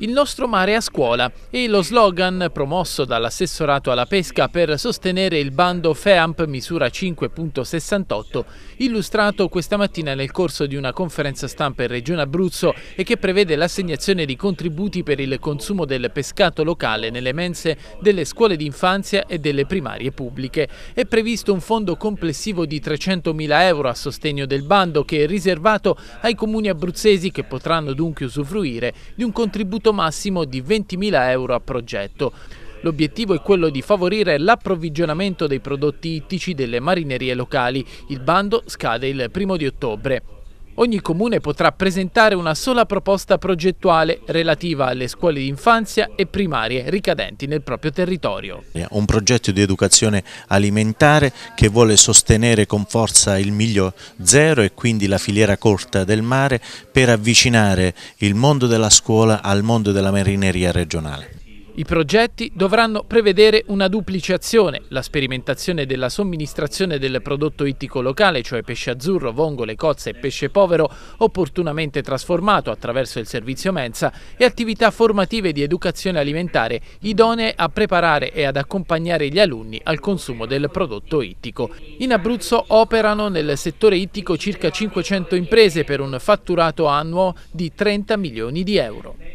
Il nostro mare a scuola e lo slogan promosso dall'assessorato alla pesca per sostenere il bando FEAMP misura 5.68 illustrato questa mattina nel corso di una conferenza stampa in Regione Abruzzo e che prevede l'assegnazione di contributi per il consumo del pescato locale nelle mense delle scuole d'infanzia e delle primarie pubbliche. È previsto un fondo complessivo di 300.000 euro a sostegno del bando che è riservato ai comuni abruzzesi che potranno dunque usufruire di un contributo costo massimo di 20.000 euro a progetto. L'obiettivo è quello di favorire l'approvvigionamento dei prodotti ittici delle marinerie locali. Il bando scade il primo di ottobre ogni comune potrà presentare una sola proposta progettuale relativa alle scuole di infanzia e primarie ricadenti nel proprio territorio. Un progetto di educazione alimentare che vuole sostenere con forza il miglio zero e quindi la filiera corta del mare per avvicinare il mondo della scuola al mondo della marineria regionale. I progetti dovranno prevedere una duplicazione, la sperimentazione della somministrazione del prodotto ittico locale, cioè pesce azzurro, vongole, cozze e pesce povero, opportunamente trasformato attraverso il servizio mensa e attività formative di educazione alimentare idonee a preparare e ad accompagnare gli alunni al consumo del prodotto ittico. In Abruzzo operano nel settore ittico circa 500 imprese per un fatturato annuo di 30 milioni di euro.